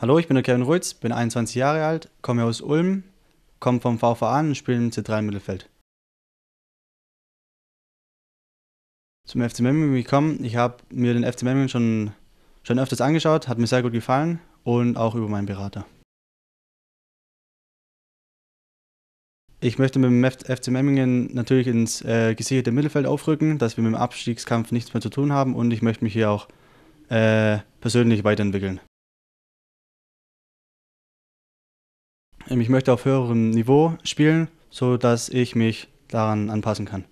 Hallo, ich bin der Kevin Ruiz, bin 21 Jahre alt, komme aus Ulm, komme vom VVA an und spiele im C3 Mittelfeld. Zum FC Memmingen gekommen. Ich habe mir den FC Memmingen schon, schon öfters angeschaut, hat mir sehr gut gefallen und auch über meinen Berater. Ich möchte mit dem FC Memmingen natürlich ins äh, gesicherte Mittelfeld aufrücken, dass wir mit dem Abstiegskampf nichts mehr zu tun haben und ich möchte mich hier auch äh, persönlich weiterentwickeln. Ähm, ich möchte auf höherem Niveau spielen, sodass ich mich daran anpassen kann.